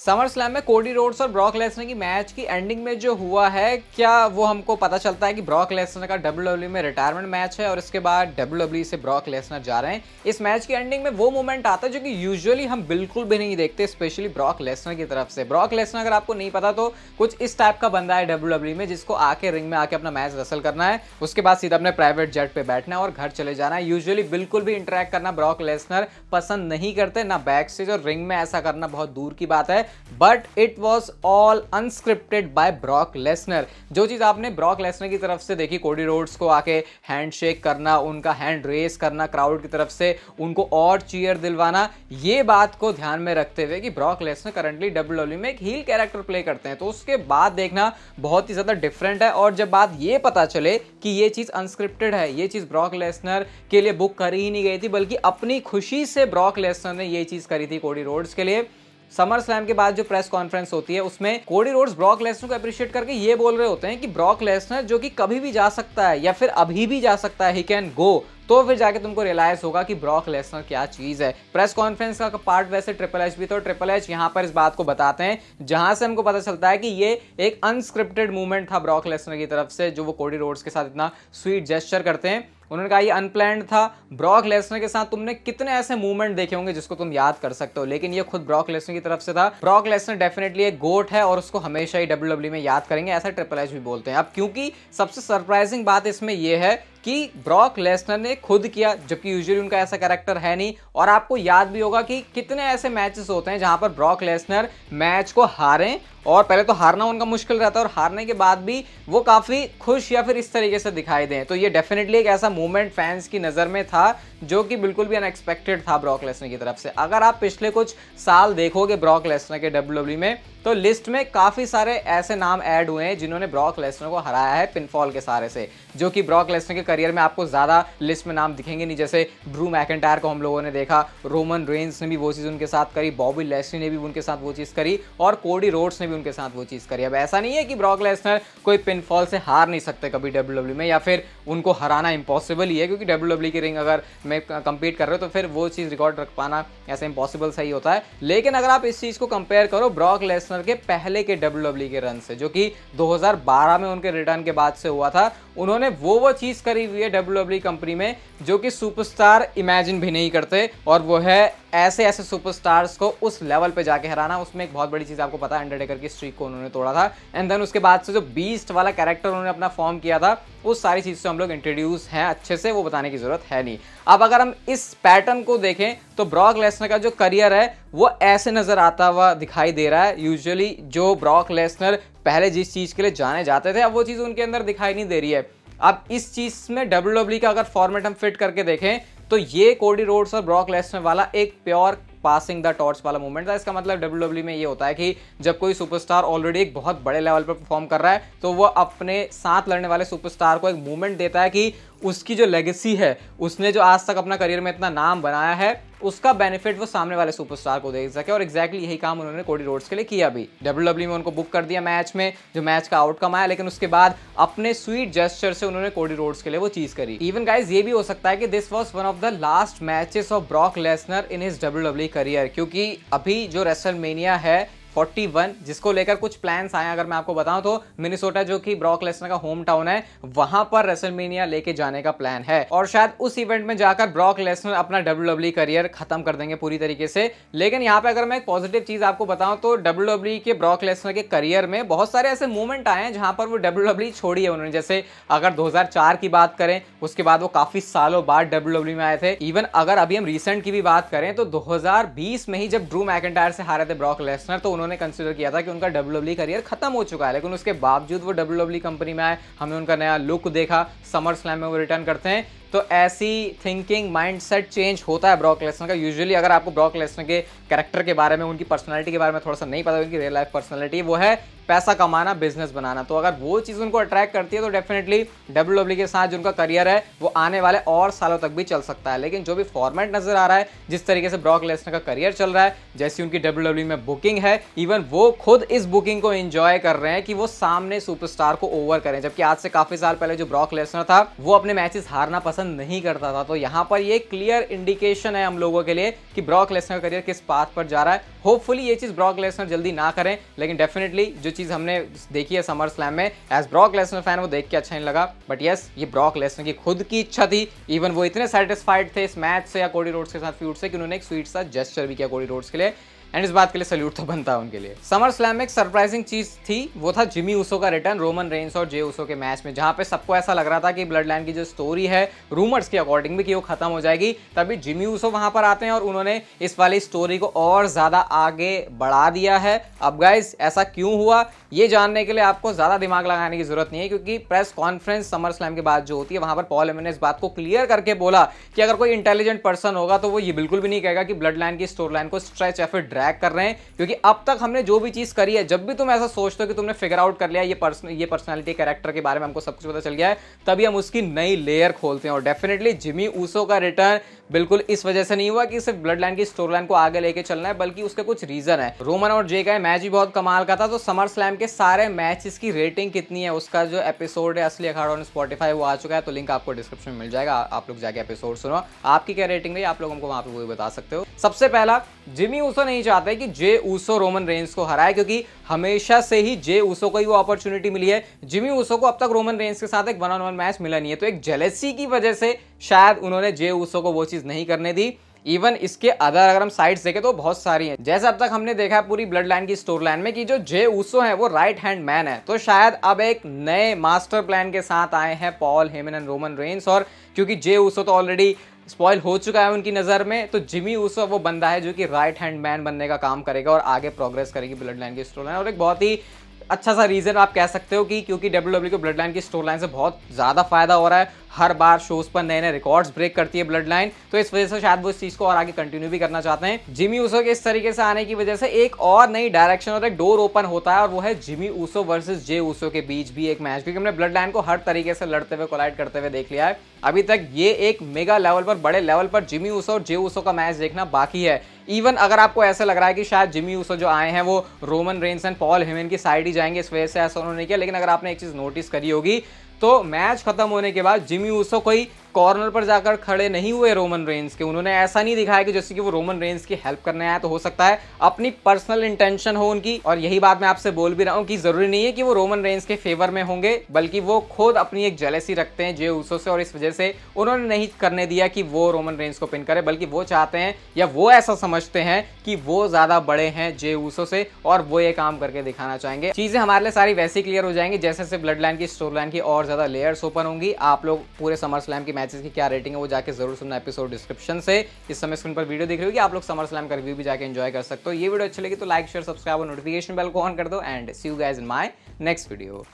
summer SummerSlam में Cody Rhodes और Brock Lesnar की मैच की एंडिंग में जो हुआ है क्या वो हमको पता चलता है कि ब्रॉक लेसनर का डब्ल्यू e में रिटायरमेंट मैच है और इसके बाद डब्ल्यू e से ब्रॉक लेसनर जा रहे हैं इस मैच की एंडिंग में वो मोमेंट आता है जो कि यूजुअली हम बिल्कुल भी नहीं देखते स्पेशली ब्रॉक लेसनर की तरफ से ब्रॉक लेसनर अगर आपको नहीं पता तो कुछ इस टाइप का बंदा है डब्ल्यू e में जिसको आके रिंग में आके अपना मैच रसल करना है उसके बाद सीधा अपने प्राइवेट जेट पर बैठना है और घर चले जाना है यूजअली बिल्कुल भी इंटरेक्ट करना ब्रॉक लेसनर पसंद नहीं करते ना बैक स्टेज और रिंग में ऐसा करना बहुत दूर की बात है but it was all unscripted by Brock Lesnar जो चीज़ आपने ब्रॉक लेसनर की तरफ से देखी कोडी रोड्स को आके शेक करना उनका हैंड रेस करना क्राउड की तरफ से उनको और चीयर दिलवाना ये बात को ध्यान में रखते हुए कि ब्रॉक लेसनर करंटली डब्ल्यू में एक हील कैरेक्टर प्ले करते हैं तो उसके बाद देखना बहुत ही ज़्यादा डिफरेंट है और जब बात ये पता चले कि ये चीज़ अनस्क्रिप्टेड है ये चीज़ ब्रॉक लेसनर के लिए बुक करी ही नहीं गई थी बल्कि अपनी खुशी से ब्रॉक लेसनर ने ये चीज़ करी थी कोडी रोड्स के लिए समर स्लैम के बाद जो प्रेस कॉन्फ्रेंस होती है उसमें कोडी रोड्स ब्रॉक लेसनर को अप्रिशिएट करके ये बोल रहे होते हैं कि ब्रॉक लेसनर जो कि कभी भी जा सकता है या फिर अभी भी जा सकता है ही कैन गो तो फिर जाके तुमको रियलाइज होगा कि ब्रॉक लेसनर क्या चीज़ है प्रेस कॉन्फ्रेंस का पार्ट वैसे ट्रिपल एच भी तो ट्रिपल एच यहाँ पर इस बात को बताते हैं जहां से हमको पता चलता है कि ये एक अनस्क्रिप्टेड मूवमेंट था ब्रॉक लेसनर की तरफ से जो वो कोडी रोड्स के साथ इतना स्वीट जेस्चर करते हैं उन्होंने कहा ये अनप्लैंड था ब्रॉक लेसनर के साथ तुमने कितने ऐसे मूवमेंट देखे होंगे जिसको तुम याद कर सकते हो लेकिन ये खुद ब्रॉक लेसनर की तरफ से था ब्रॉक लेसनर डेफिनेटली एक गोट है और उसको हमेशा ही डब्ल्यू e में याद करेंगे ऐसा ट्रिपल एच भी बोलते हैं अब क्योंकि सबसे सरप्राइजिंग बात इसमें यह है कि ब्रॉक लेसनर ने खुद किया जबकि यूजुअली उनका ऐसा कैरेक्टर है नहीं और आपको याद भी होगा कि कितने ऐसे मैचेस होते हैं जहां पर ब्रॉक लेसनर मैच को हारें और पहले तो हारना उनका मुश्किल रहता है और हारने के बाद भी वो काफ़ी खुश या फिर इस तरीके से दिखाई दें तो ये डेफिनेटली एक ऐसा मूवमेंट फैंस की नज़र में था जो कि बिल्कुल भी अनएक्सपेक्टेड था ब्रॉक लेसनर की तरफ से अगर आप पिछले कुछ साल देखोगे ब्रॉक लेसनर के डब्ल्यू e में तो लिस्ट में काफ़ी सारे ऐसे नाम ऐड हुए हैं जिन्होंने ब्रॉक लेसनर को हराया है पिनफॉल के सारे से जो कि ब्रॉक लेसनर के करियर में आपको ज़्यादा लिस्ट में नाम दिखेंगे नहीं जैसे ड्रू मैकेंटायर को हम लोगों ने देखा रोमन रेंस ने भी वो चीज़ उनके साथ करी बॉबी लेसनी ने भी उनके साथ वो चीज़ करी और कोडी रोड्स ने भी उनके साथ वो चीज़ करी अब ऐसा नहीं है कि ब्रॉक लेसनर कोई पिनफॉल से हार नहीं सकते कभी डब्ल्यू e में या फिर उनको हराना इम्पॉसिबल ही है क्योंकि डब्ल्यू e की रिंग अगर मैं कंपीट कर रहे हो तो फिर वो चीज़ रिकॉर्ड रख पाना ऐसा इम्पॉसिबल सही होता है लेकिन अगर आप इस चीज़ को कंपेयर करो ब्रॉक लेसनर नैशनल के पहले के डब्ल्यू e के रन से जो कि 2012 में उनके रिटर्न के बाद से हुआ था उन्होंने वो वो चीज़ करी हुई है डब्ल्यू कंपनी e में जो कि सुपरस्टार इमेजिन भी नहीं करते और वो है ऐसे ऐसे सुपरस्टार्स को उस लेवल पे जाके हराना उसमें एक बहुत बड़ी चीज़ आपको पता है अंडरटेकर की स्ट्रीक को उन्होंने तोड़ा था एंड देन उसके बाद से जो बीस्ट वाला कैरेक्टर उन्होंने अपना फॉर्म किया था उस सारी चीज़ से हम लोग इंट्रोड्यूस हैं अच्छे से वो बताने की ज़रूरत है नहीं अब अगर हम इस पैटर्न को देखें तो ब्रॉक लेसनर का जो करियर है वो ऐसे नज़र आता हुआ दिखाई दे रहा है यूजुअली जो ब्रॉक लेसनर पहले जिस चीज़ के लिए जाने जाते थे अब वो चीज़ उनके अंदर दिखाई नहीं दे रही है अब इस चीज़ में डब्ल्यू e का अगर फॉर्मेट हम फिट करके देखें तो ये कोडी रोड्स और ब्रॉक लेसनर वाला एक प्योर पासिंग द टॉर्च वाला मूवमेंट था इसका मतलब डब्ल्यू e में ये होता है कि जब कोई सुपरस्टार ऑलरेडी एक बहुत बड़े लेवल पर परफॉर्म कर रहा है तो वो अपने साथ लड़ने वाले सुपरस्टार को एक मूवमेंट देता है कि उसकी जो लेगेसी है उसने जो आज तक अपना करियर में इतना नाम बनाया है उसका बेनिफिट वो सामने वाले सुपरस्टार को दे सके और एग्जैक्टली यही काम उन्होंने कोडी रोड्स के लिए किया भी डब्ल्यू में उनको बुक कर दिया मैच में जो मैच का आउटकम आया लेकिन उसके बाद अपने स्वीट जेस्टर से उन्होंने कोडी रोड्स के लिए वो चीज करी इवन गाइज ये भी हो सकता है कि this was one of the last matches of Brock Lesnar in his W career क्योंकि अभी जो रेसलमेनिया है 41 जिसको लेकर कुछ प्लान्स आए अगर मैं आपको बताऊं तो मिनिसोटा जो कि ब्रॉक लेसनर का होम टाउन है वहां पर रेसलमेनिया लेके जाने का प्लान है और शायद उस इवेंट में जाकर ब्रॉक लेसनर अपना डब्ल्यू करियर e खत्म कर देंगे पूरी तरीके से लेकिन यहाँ पे अगर मैं एक पॉजिटिव चीज आपको बताऊं तो डब्ल्यू e के ब्रॉक लेसनर के करियर में बहुत सारे ऐसे मूवमेंट आए हैं जहां पर वो डब्ल्यू e छोड़ी है उन्होंने जैसे अगर दो की बात करें उसके बाद वो काफी सालों बाद डब्ल्यू में आए थे इवन अगर अभी हम रिसेंट की भी बात करें तो दो में ही जब ड्रू मैकेंटायर से हारे थे ब्रॉक लेसनर तो उन्होंने उन्होंने कंसिडर किया था कि उनका डब्ल्यू करियर e खत्म हो चुका है लेकिन उसके बावजूद वो डब्ल्यू कंपनी e में आए हमें उनका नया लुक देखा समर स्लैम में वो रिटर्न करते हैं तो ऐसी थिंकिंग माइंडसेट चेंज होता है ब्रॉक लेसनर का यूजुअली अगर आपको ब्रॉक लेसनर के कैरेक्टर के बारे में उनकी पर्सनैलिटी के बारे में थोड़ा सा नहीं पता उनकी रियल लाइफ पर्सनैलिटी वो है पैसा कमाना बिजनेस बनाना तो अगर वो चीज़ उनको अट्रैक्ट करती है तो डेफिनेटली डब्ल्यू डब्ल्यू के साथ जो उनका करियर है वो आने वाले और सालों तक भी चल सकता है लेकिन जो भी फॉर्मेट नजर आ रहा है जिस तरीके से ब्रॉक लेसनर का करियर चल रहा है जैसी उनकी डब्ल्यू डब्ल्यू e में बुकिंग है इवन वो खुद इस बुकिंग को इंजॉय कर रहे हैं कि वो सामने सुपरस्टार को ओवर करें जबकि आज से काफी साल पहले जो ब्रॉक लेसनर था वो अपने मैचेस हारना पसंद पसंद नहीं करता था तो यहाँ पर ये क्लियर इंडिकेशन है हम लोगों के लिए कि ब्रॉक लेसनर करियर किस पाथ पर जा रहा है होपफुली ये चीज़ ब्रॉक लेसनर जल्दी ना करें लेकिन डेफिनेटली जो चीज़ हमने देखी है समर स्लैम में एज ब्रॉक लेसनर फैन वो देख के अच्छा नहीं लगा बट येस ये ब्रॉक लेसनर की खुद की इच्छा थी इवन वो इतने सेटिस्फाइड थे इस मैच से या कोडी रोड्स के साथ फ्यूट से कि उन्होंने एक स्वीट सा जेस्टर भी किया कोडी रोड्स के लिए एंड इस बात के लिए सल्यूट तो बनता है उनके लिए समर स्लैम में एक सरप्राइजिंग चीज थी वो था जिमी उसो का रिटर्न रोमन रेंस और जे उसो के मैच में जहां पे सबको ऐसा लग रहा था कि ब्लड लाइन की जो स्टोरी है रूमर्स के अकॉर्डिंग भी कि वो खत्म हो जाएगी तभी जिमी उसो वहां पर आते हैं और उन्होंने इस वाली स्टोरी को और ज्यादा आगे बढ़ा दिया है अब गाइज ऐसा क्यों हुआ ये जानने के लिए आपको ज्यादा दिमाग लगाने की जरूरत नहीं है क्योंकि प्रेस कॉन्फ्रेंस समर स्लैम के बाद जो होती है वहां पर पॉल एम ने इस बात को क्लियर करके बोला कि अगर कोई इंटेलिजेंट पर्सन होगा तो वो ये बिल्कुल भी नहीं कहेगा कि ब्लड लाइन की स्टोर लाइन को स्ट्रेच या फिर ड्रैग कर रहे हैं क्योंकि अब तक हमने जो भी चीज़ करी है जब भी तुम ऐसा सोचते हो कि तुमने फिगर आउट कर लिया ये पर्सन ये पर्सनैलिटी कैरेक्टर के बारे में हमको सब कुछ पता चल गया है तभी हम उसकी नई लेयर खोलते हैं और डेफिनेटली जिमी ऊसो का रिटर्न बिल्कुल इस वजह से नहीं हुआ कि सिर्फ ब्लड लाइन की स्टोर लाइन को आगे लेके चलना है बल्कि उसके कुछ रीजन है रोमन और जे का मैच भी बहुत कमाल का था तो समर स्लैम के सारे मैच की रेटिंग कितनी है उसका जो एपिसोड है असली अखाड़ा ऑन स्पॉटीफाई वो आ चुका है तो लिंक आपको डिस्क्रिप्शन में मिल जाएगा आप लोग जाके एपिसोड सुनो आपकी क्या रेटिंग रही आप लोग हमको वहाँ पे वो बता सकते हो सबसे पहला जिमी ऊसो नहीं चाहते कि जे ऊसो रोमन रेंज को हराए क्योंकि हमेशा से ही जे ऊसो को ही वो अपॉर्चुनिटी मिली है जिमी ऊसो को अब तक रोमन रेंज के साथ एक वन ऑन वन मैच मिला नहीं है तो एक जेलेसी की वजह से शायद उन्होंने जे ऊसो को वो चीज़ चीज़ नहीं करने दी इवन इसके अदर अगर हम साइड्स देखें तो बहुत सारी हैं जैसे अब तक हमने देखा है पूरी ब्लड लाइन की स्टोर लाइन में कि जो जे ऊसो है वो राइट हैंड मैन है तो शायद अब एक नए मास्टर प्लान के साथ आए हैं Paul Heyman and Roman Reigns और क्योंकि जे ऊसो तो ऑलरेडी स्पॉइल हो चुका है उनकी नज़र में तो जिमी ऊसो वो बंदा है जो कि राइट हैंड मैन बनने का काम करेगा और आगे प्रोग्रेस करेगी ब्लड लाइन की स्टोर लाइन और एक बहुत ही अच्छा सा रीज़न आप कह सकते हो कि क्योंकि डब्ल्यू डब्ल्यू को ब्लड लाइन की स्टोर लाइन से बहुत ज़्यादा फायदा हो रहा है हर बार शोज पर नए नए रिकॉर्ड्स ब्रेक करती है ब्लड लाइन तो इस वजह से शायद वो इस चीज़ को और आगे कंटिन्यू भी करना चाहते हैं जिमी ऊसो के इस तरीके से आने की वजह से एक और नई डायरेक्शन और एक डोर ओपन होता है और वो है Jimmy Uso versus Jey Uso के बीच भी एक मैच क्योंकि हमने ब्लड लाइन को हर तरीके से लड़ते हुए कोलाइड करते हुए देख लिया है अभी तक ये एक मेगा लेवल पर बड़े लेवल पर जिमी ऊसो और जे ऊसो का मैच देखना बाकी है इवन अगर आपको ऐसा लग रहा है कि शायद जिमी ऊसो जो आए हैं वो Roman Reigns and Paul Heyman की साइड ही जाएंगे इस वजह से ऐसा उन्होंने किया लेकिन अगर आपने एक चीज़ नोटिस करी होगी तो मैच खत्म होने के बाद जिमी ऊसो कोई कॉर्नर पर जाकर खड़े नहीं हुए रोमन रेंज के उन्होंने ऐसा नहीं दिखाया कि जैसे कि वो रोमन रेंज की हेल्प करने आया तो हो सकता है अपनी पर्सनल इंटेंशन हो उनकी और यही बात मैं आपसे बोल भी रहा हूँ कि जरूरी नहीं है कि वो रोमन रेंज के फेवर में होंगे बल्कि वो खुद अपनी एक जेलेसी रखते हैं जे उसो से और इस वजह से उन्होंने नहीं करने दिया कि वो रोमन रेंज को पिन करे बल्कि वो चाहते हैं या वो ऐसा समझते हैं कि वो ज्यादा बड़े हैं जे उसो से और वो ये काम करके दिखाना चाहेंगे चीजें हमारे लिए सारी वैसे क्लियर हो जाएंगे जैसे जैसे ब्लड लाइन की स्टोर लाइन की और ज्यादा लेयर्स ओपन होंगी आप लोग पूरे समर स्लैम की मैच मैचेस की क्या रेटिंग है वो जाकर जरूर सुनना एपिसोड डिस्क्रिप्शन से इस समय स्क्रीन पर वीडियो देख रही होगी आप लोग समर स्लैम का रिव्यू भी जाकर एंजॉय कर सकते हो ये वीडियो अच्छी लगी तो लाइक शेयर सब्सक्राइब और नोटिफिकेशन बेल को ऑन कर दो and see you guys in my next video